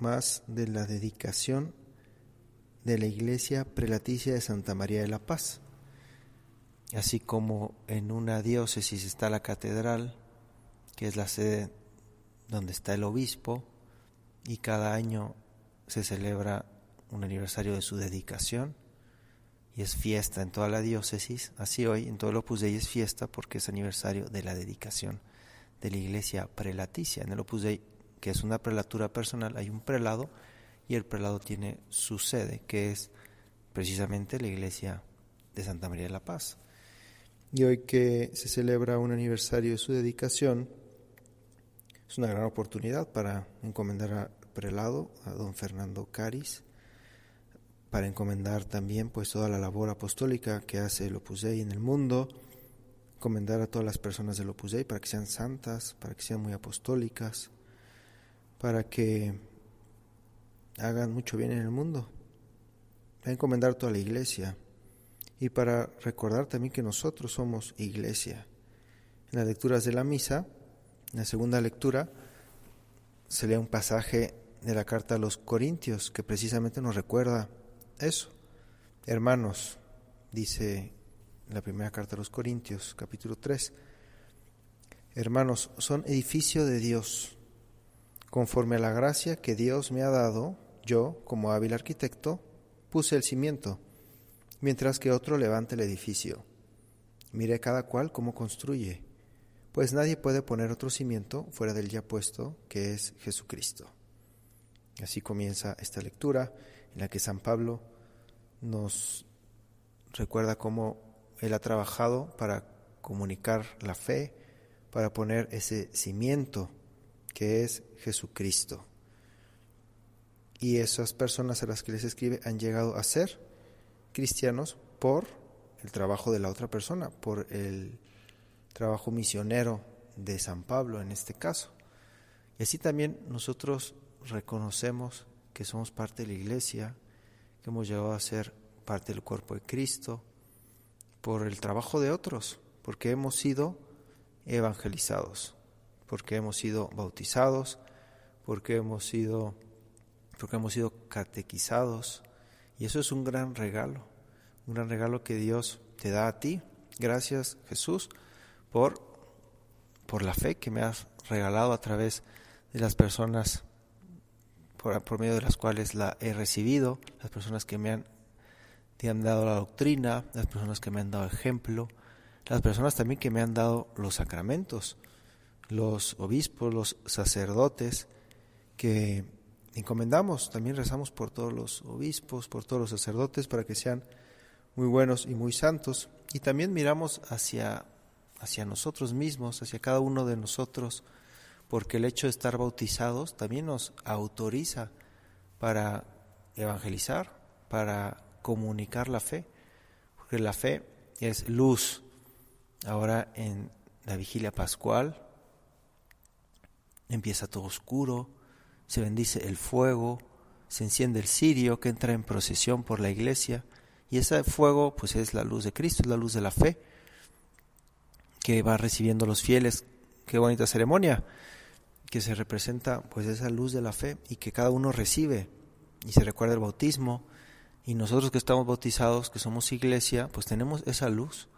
más de la dedicación de la iglesia prelaticia de Santa María de la Paz. Así como en una diócesis está la catedral, que es la sede donde está el obispo, y cada año se celebra un aniversario de su dedicación y es fiesta en toda la diócesis, así hoy en todo el Opus Dei es fiesta porque es aniversario de la dedicación de la iglesia prelaticia. En el Opus Dei que es una prelatura personal, hay un prelado y el prelado tiene su sede, que es precisamente la iglesia de Santa María de la Paz. Y hoy que se celebra un aniversario de su dedicación, es una gran oportunidad para encomendar al prelado, a don Fernando Caris, para encomendar también pues toda la labor apostólica que hace el Opus Dei en el mundo, encomendar a todas las personas del Opus Dei para que sean santas, para que sean muy apostólicas, para que hagan mucho bien en el mundo. Va a encomendar toda la iglesia y para recordar también que nosotros somos iglesia. En las lecturas de la misa, en la segunda lectura, se lee un pasaje de la carta a los Corintios que precisamente nos recuerda eso. Hermanos, dice la primera carta a los Corintios, capítulo 3, hermanos, son edificio de Dios Conforme a la gracia que Dios me ha dado, yo, como hábil arquitecto, puse el cimiento, mientras que otro levanta el edificio. Mire cada cual cómo construye, pues nadie puede poner otro cimiento fuera del ya puesto, que es Jesucristo. Así comienza esta lectura en la que San Pablo nos recuerda cómo él ha trabajado para comunicar la fe, para poner ese cimiento que es Jesucristo. Y esas personas a las que les escribe han llegado a ser cristianos por el trabajo de la otra persona, por el trabajo misionero de San Pablo en este caso. Y así también nosotros reconocemos que somos parte de la iglesia, que hemos llegado a ser parte del cuerpo de Cristo, por el trabajo de otros, porque hemos sido evangelizados porque hemos sido bautizados, porque hemos sido, porque hemos sido catequizados. Y eso es un gran regalo, un gran regalo que Dios te da a ti. Gracias Jesús por, por la fe que me has regalado a través de las personas por, medio de las cuales la he recibido, las personas que me han, te han dado la doctrina, las personas que me han dado ejemplo, las personas también que me han dado los sacramentos los obispos, los sacerdotes, que encomendamos, también rezamos por todos los obispos, por todos los sacerdotes, para que sean muy buenos y muy santos. Y también miramos hacia, hacia nosotros mismos, hacia cada uno de nosotros, porque el hecho de estar bautizados también nos autoriza para evangelizar, para comunicar la fe, porque la fe es luz. Ahora en la vigilia pascual Empieza todo oscuro, se bendice el fuego, se enciende el cirio que entra en procesión por la iglesia y ese fuego pues es la luz de Cristo, es la luz de la fe que va recibiendo los fieles. Qué bonita ceremonia que se representa pues esa luz de la fe y que cada uno recibe y se recuerda el bautismo y nosotros que estamos bautizados, que somos iglesia, pues tenemos esa luz.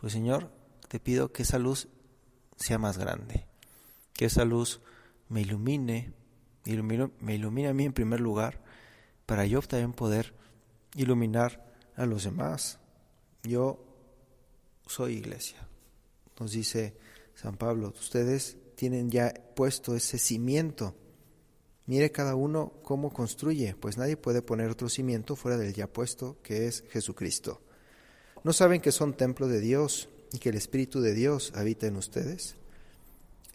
Pues Señor, te pido que esa luz sea más grande, que esa luz me ilumine, me ilumina a mí en primer lugar, para yo también poder iluminar a los demás. Yo soy iglesia. Nos dice San Pablo, ustedes tienen ya puesto ese cimiento. Mire cada uno cómo construye, pues nadie puede poner otro cimiento fuera del ya puesto, que es Jesucristo. ¿No saben que son templo de Dios y que el Espíritu de Dios habita en ustedes?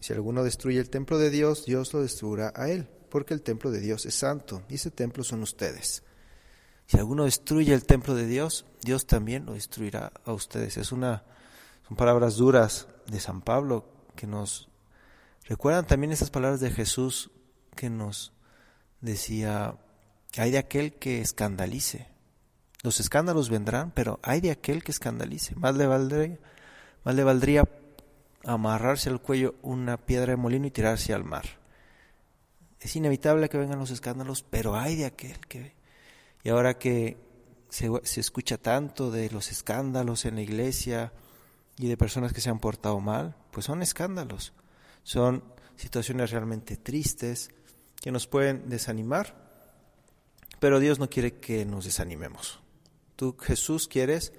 Si alguno destruye el templo de Dios, Dios lo destruirá a él, porque el templo de Dios es santo, y ese templo son ustedes. Si alguno destruye el templo de Dios, Dios también lo destruirá a ustedes. Es una, son palabras duras de San Pablo que nos recuerdan también esas palabras de Jesús que nos decía, hay de aquel que escandalice. Los escándalos vendrán, pero hay de aquel que escandalice. Más le valdría, más le valdría amarrarse al cuello una piedra de molino y tirarse al mar. Es inevitable que vengan los escándalos, pero hay de aquel que... Y ahora que se, se escucha tanto de los escándalos en la iglesia y de personas que se han portado mal, pues son escándalos, son situaciones realmente tristes que nos pueden desanimar, pero Dios no quiere que nos desanimemos. Tú, Jesús, quieres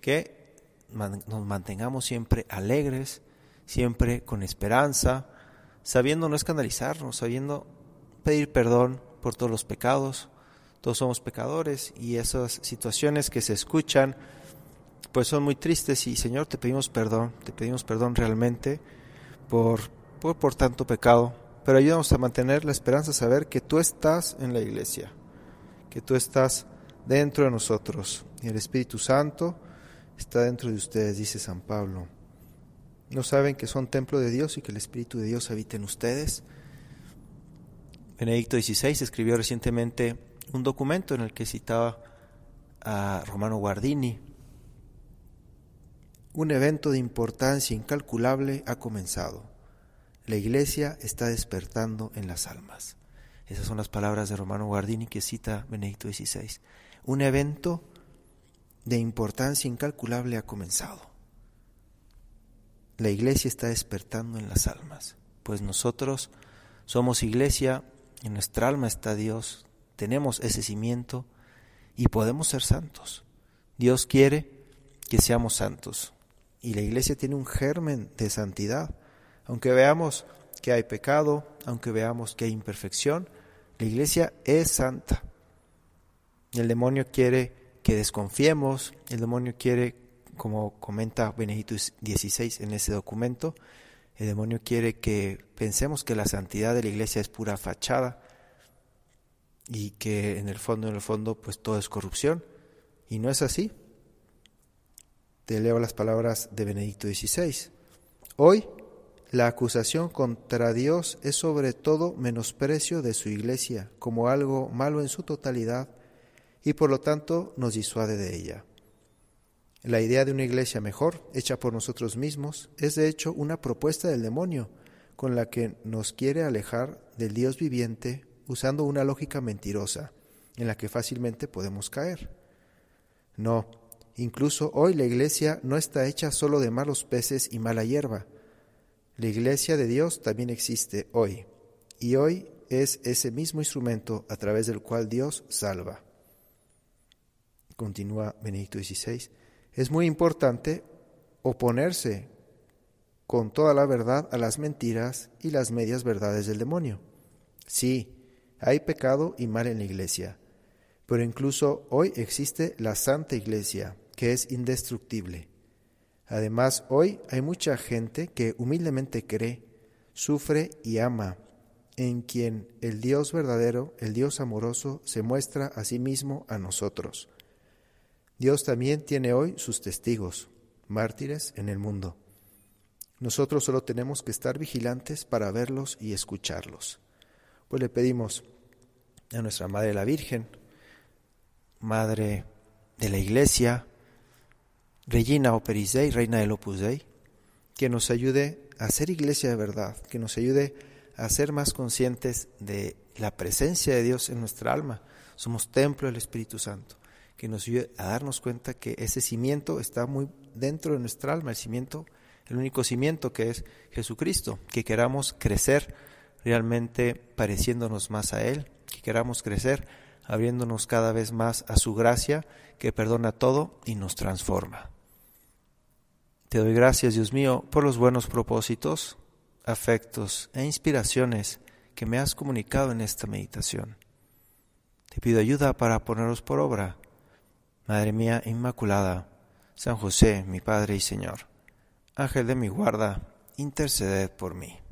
que nos mantengamos siempre alegres, siempre con esperanza, sabiendo no escandalizarnos, sabiendo pedir perdón por todos los pecados. Todos somos pecadores y esas situaciones que se escuchan pues son muy tristes y Señor te pedimos perdón, te pedimos perdón realmente por, por, tanto pecado, pero ayúdanos a mantener la esperanza, saber que tú estás en la iglesia, que tú estás dentro de nosotros y el Espíritu Santo está dentro de ustedes, dice San Pablo. No saben que son templo de Dios y que el Espíritu de Dios habita en ustedes. Benedicto XVI escribió recientemente un documento en el que citaba a Romano Guardini. Un evento de importancia incalculable ha comenzado. La iglesia está despertando en las almas. Esas son las palabras de Romano Guardini que cita Benedicto XVI. Un evento de importancia incalculable ha comenzado la iglesia está despertando en las almas, pues nosotros somos iglesia, en nuestra alma está Dios, tenemos ese cimiento y podemos ser santos. Dios quiere que seamos santos y la iglesia tiene un germen de santidad. Aunque veamos que hay pecado, aunque veamos que hay imperfección, la iglesia es santa. El demonio quiere que desconfiemos, el demonio quiere como comenta Benedicto XVI en ese documento, el demonio quiere que pensemos que la santidad de la iglesia es pura fachada y que en el fondo, en el fondo, pues todo es corrupción. Y no es así. Te leo las palabras de Benedicto XVI. Hoy la acusación contra Dios es sobre todo menosprecio de su iglesia como algo malo en su totalidad y por lo tanto nos disuade de ella. La idea de una iglesia mejor, hecha por nosotros mismos, es de hecho una propuesta del demonio, con la que nos quiere alejar del Dios viviente usando una lógica mentirosa, en la que fácilmente podemos caer. No, incluso hoy la iglesia no está hecha solo de malos peces y mala hierba. La iglesia de Dios también existe hoy, y hoy es ese mismo instrumento a través del cual Dios salva. Continúa Benedicto XVI es muy importante oponerse con toda la verdad a las mentiras y las medias verdades del demonio. Sí, hay pecado y mal en la iglesia, pero incluso hoy existe la Santa Iglesia, que es indestructible. Además, hoy hay mucha gente que humildemente cree, sufre y ama, en quien el Dios verdadero, el Dios amoroso, se muestra a sí mismo a nosotros. Dios también tiene hoy sus testigos, mártires en el mundo. Nosotros solo tenemos que estar vigilantes para verlos y escucharlos. Pues le pedimos a nuestra Madre la Virgen, Madre de la Iglesia, Regina Operis Reina del Opus Dei, que nos ayude a ser iglesia de verdad, que nos ayude a ser más conscientes de la presencia de Dios en nuestra alma. Somos templo del Espíritu Santo que nos ayude a darnos cuenta que ese cimiento está muy dentro de nuestra alma, el cimiento, el único cimiento que es Jesucristo, que queramos crecer realmente pareciéndonos más a Él, que queramos crecer abriéndonos cada vez más a su gracia que perdona todo y nos transforma. Te doy gracias, Dios mío, por los buenos propósitos, afectos e inspiraciones que me has comunicado en esta meditación. Te pido ayuda para ponerlos por obra Madre mía Inmaculada, San José, mi Padre y Señor, Ángel de mi guarda, interceded por mí.